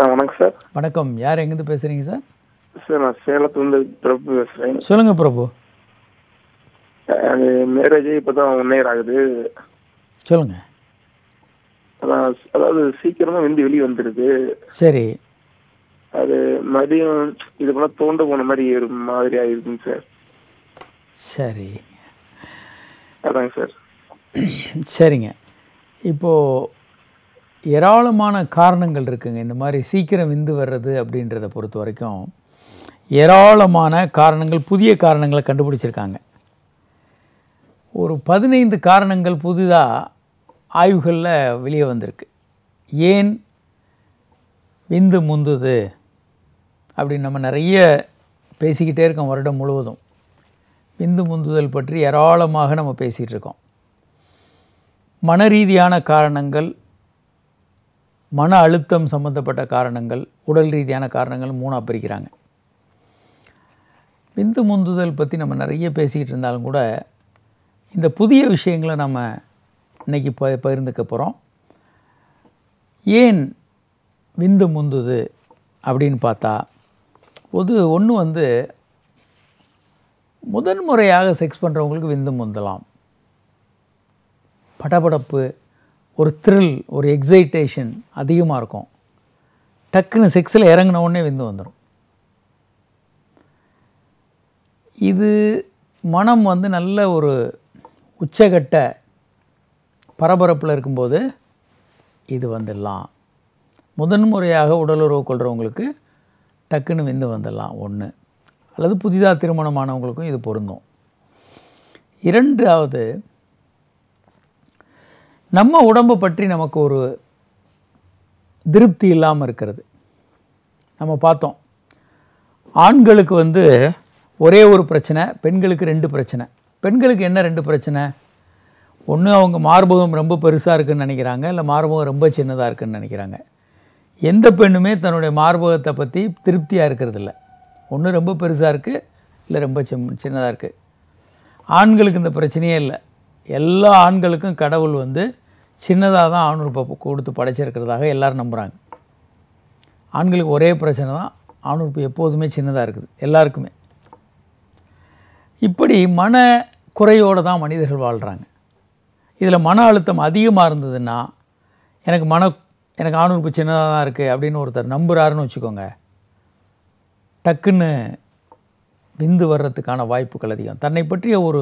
வணக்கம் சார் வணக்கம் யார் எங்கேருந்து பேசுறீங்க சார் சார் நான் சேலத்துலேருந்து பிரபு பேசுகிறேன் சொல்லுங்கள் பிரபு அது மேரேஜ் இப்போ தான் ஒன் இயர் ஆகுது சொல்லுங்கள் அதாவது சீக்கிரமாக வெந்து வெளியே வந்துடுது சரி அது மதியம் இது போல தோண்ட போன மாதிரி ஒரு மாதிரி ஆயிருக்குங்க சார் சரி அதாங்க சார் சரிங்க இப்போது ஏராளமான காரணங்கள் இருக்குங்க இந்த மாதிரி சீக்கிரம் விந்து வர்றது அப்படின்றத பொறுத்த வரைக்கும் ஏராளமான காரணங்கள் புதிய காரணங்களை கண்டுபிடிச்சிருக்காங்க ஒரு பதினைந்து காரணங்கள் புதிதாக ஆய்வுகளில் வெளியே வந்திருக்கு ஏன் விந்து முந்துது அப்படின்னு நம்ம நிறைய பேசிக்கிட்டே இருக்கோம் வருடம் முழுவதும் விந்து முந்துதல் பற்றி ஏராளமாக நம்ம பேசிகிட்டு இருக்கோம் மன ரீதியான காரணங்கள் மன அழுத்தம் சம்மந்தப்பட்ட காரணங்கள் உடல் ரீதியான காரணங்கள் மூணாக பிரிக்கிறாங்க விந்து முந்துதல் பற்றி நம்ம நிறைய பேசிக்கிட்டு இருந்தாலும் கூட இந்த புதிய விஷயங்களை நம்ம இன்றைக்கி ப பகிர்ந்துக்க போகிறோம் ஏன் விந்து முந்துது அப்படின்னு பார்த்தா ஒரு ஒன்று வந்து முதன்முறையாக செக்ஸ் பண்ணுறவங்களுக்கு விந்து முந்தலாம் படபடப்பு ஒரு த்ரில் ஒரு எக்ஸைட்டேஷன் அதிகமாக இருக்கும் டக்குன்னு செக்ஸில் இறங்கின உடனே விந்து வந்துடும் இது மனம் வந்து நல்ல ஒரு உச்சகட்ட பரபரப்பில் இருக்கும்போது இது வந்துடலாம் முதன்முறையாக உடலுறவு கொள்கிறவங்களுக்கு டக்குன்னு விந்து வந்துடலாம் ஒன்று அல்லது புதிதாக திருமணமானவங்களுக்கும் இது பொருந்தும் இரண்டாவது நம்ம உடம்பு பற்றி நமக்கு ஒரு திருப்தி இல்லாமல் இருக்கிறது நம்ம பார்த்தோம் ஆண்களுக்கு வந்து ஒரே ஒரு பிரச்சனை பெண்களுக்கு ரெண்டு பிரச்சனை பெண்களுக்கு என்ன ரெண்டு பிரச்சனை ஒன்று அவங்க மார்பகம் ரொம்ப பெருசாக இருக்குதுன்னு நினைக்கிறாங்க இல்லை மார்பகம் ரொம்ப சின்னதாக இருக்குதுன்னு நினைக்கிறாங்க எந்த பெண்ணுமே தன்னுடைய மார்பகத்தை பற்றி திருப்தியாக இருக்கிறதில்ல ஒன்று ரொம்ப பெருசாக இருக்குது இல்லை ரொம்ப சின்னதாக இருக்குது ஆண்களுக்கு இந்த பிரச்சனையே இல்லை எல்லா ஆண்களுக்கும் கடவுள் வந்து சின்னதாக தான் பப்பு கொடுத்து படைச்சிருக்கிறதாக எல்லோரும் நம்புகிறாங்க ஆண்களுக்கு ஒரே பிரச்சனை தான் ஆணுறுப்பு எப்போதுமே சின்னதாக இருக்குது எல்லாருக்குமே இப்படி மன குறையோடு தான் மனிதர்கள் வாழ்கிறாங்க இதில் மன அழுத்தம் அதிகமாக இருந்ததுன்னா எனக்கு மன எனக்கு ஆணுறுப்பு சின்னதாக தான் இருக்குது அப்படின்னு ஒருத்தர் நம்புகிறாருன்னு வச்சுக்கோங்க டக்குன்னு விந்து வர்றதுக்கான வாய்ப்புகள் அதிகம் தன்னை பற்றிய ஒரு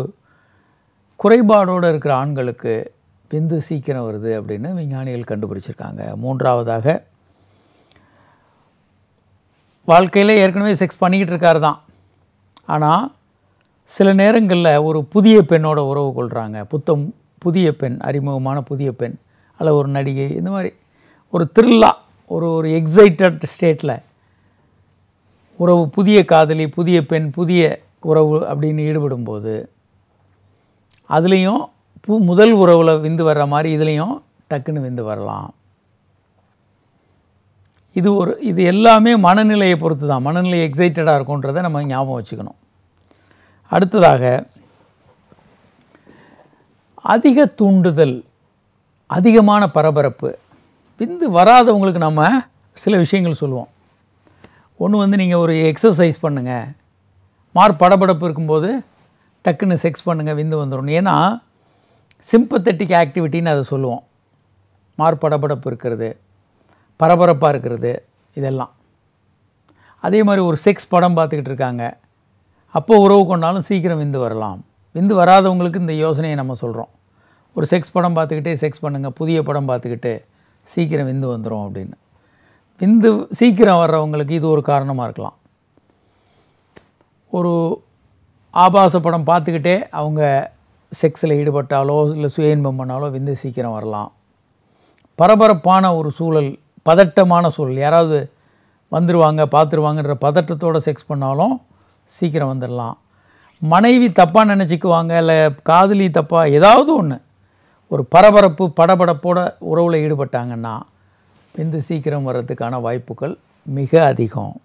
குறைபாடோடு இருக்கிற ஆண்களுக்கு விந்து சீக்கிரம் வருது அப்படின்னு விஞ்ஞானிகள் கண்டுபிடிச்சிருக்காங்க மூன்றாவதாக வாழ்க்கையில் ஏற்கனவே செக்ஸ் பண்ணிக்கிட்டு இருக்காரு தான் ஆனால் சில நேரங்களில் ஒரு புதிய பெண்ணோட உறவு கொள்கிறாங்க புத்தம் புதிய பெண் அறிமுகமான புதிய பெண் அல்ல ஒரு நடிகை இந்த மாதிரி ஒரு த்ரில்லா ஒரு ஒரு எக்ஸைட்டட் ஸ்டேட்டில் உறவு புதிய காதலி புதிய பெண் புதிய உறவு அப்படின்னு ஈடுபடும்போது அதுலேயும் பூ முதல் உறவில் விந்து வர்ற மாதிரி இதுலேயும் டக்குன்னு விந்து வரலாம் இது ஒரு இது எல்லாமே மனநிலையை பொறுத்து தான் மனநிலை எக்ஸைட்டடாக இருக்குன்றதை நம்ம ஞாபகம் வச்சுக்கணும் அடுத்ததாக அதிக தூண்டுதல் அதிகமான பரபரப்பு விந்து வராதவங்களுக்கு நம்ம சில விஷயங்கள் சொல்லுவோம் ஒன்று வந்து நீங்கள் ஒரு எக்ஸசைஸ் பண்ணுங்கள் மார் படபடப்பு இருக்கும்போது டக்குன்னு செக்ஸ் பண்ணுங்கள் விந்து வந்துடும் ஏன்னா சிம்பத்தட்டிக் ஆக்டிவிட்டின்னு அதை சொல்லுவோம் மார்படபடப்பு இருக்கிறது பரபரப்பாக இருக்கிறது இதெல்லாம் அதே மாதிரி ஒரு செக்ஸ் படம் பார்த்துக்கிட்டு இருக்காங்க அப்போ உறவு கொண்டாலும் சீக்கிரம் விந்து வரலாம் விந்து வராதவங்களுக்கு இந்த யோசனையை நம்ம சொல்கிறோம் ஒரு செக்ஸ் படம் பார்த்துக்கிட்டே செக்ஸ் பண்ணுங்கள் புதிய படம் பார்த்துக்கிட்டு சீக்கிரம் விந்து வந்துடும் அப்படின்னு விந்து சீக்கிரம் வர்றவங்களுக்கு இது ஒரு காரணமாக இருக்கலாம் ஒரு ஆபாச படம் பார்த்துக்கிட்டே அவங்க செக்ஸில் ஈடுபட்டாலோ இல்லை சுய இன்பம் பண்ணாலோ விந்து சீக்கிரம் வரலாம் பரபரப்பான ஒரு சூழல் பதட்டமான சூழல் யாராவது வந்துடுவாங்க பார்த்துருவாங்கன்ற பதட்டத்தோடு செக்ஸ் பண்ணாலும் சீக்கிரம் வந்துடலாம் மனைவி தப்பாக நினச்சிக்குவாங்க இல்லை காதலி தப்பாக ஏதாவது ஒன்று ஒரு பரபரப்பு படபடப்போட உறவில் ஈடுபட்டாங்கன்னா விந்து சீக்கிரம் வர்றதுக்கான வாய்ப்புகள் மிக அதிகம்